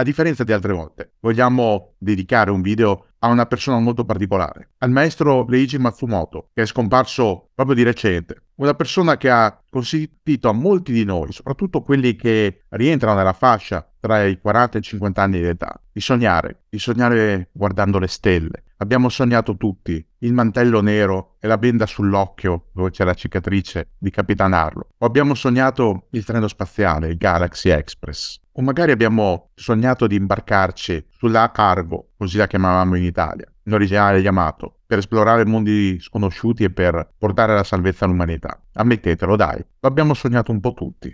A differenza di altre volte, vogliamo dedicare un video a una persona molto particolare, al maestro Leiji Matsumoto, che è scomparso proprio di recente, una persona che ha consentito a molti di noi, soprattutto quelli che rientrano nella fascia tra i 40 e i 50 anni di età, di sognare, di sognare guardando le stelle. Abbiamo sognato tutti il mantello nero e la benda sull'occhio dove c'è la cicatrice di Capitan Arlo. O abbiamo sognato il treno spaziale, il Galaxy Express. O magari abbiamo sognato di imbarcarci sulla Cargo, così la chiamavamo in Italia, in originale Yamato, per esplorare mondi sconosciuti e per portare la salvezza all'umanità. Ammettetelo, dai, l'abbiamo sognato un po' tutti.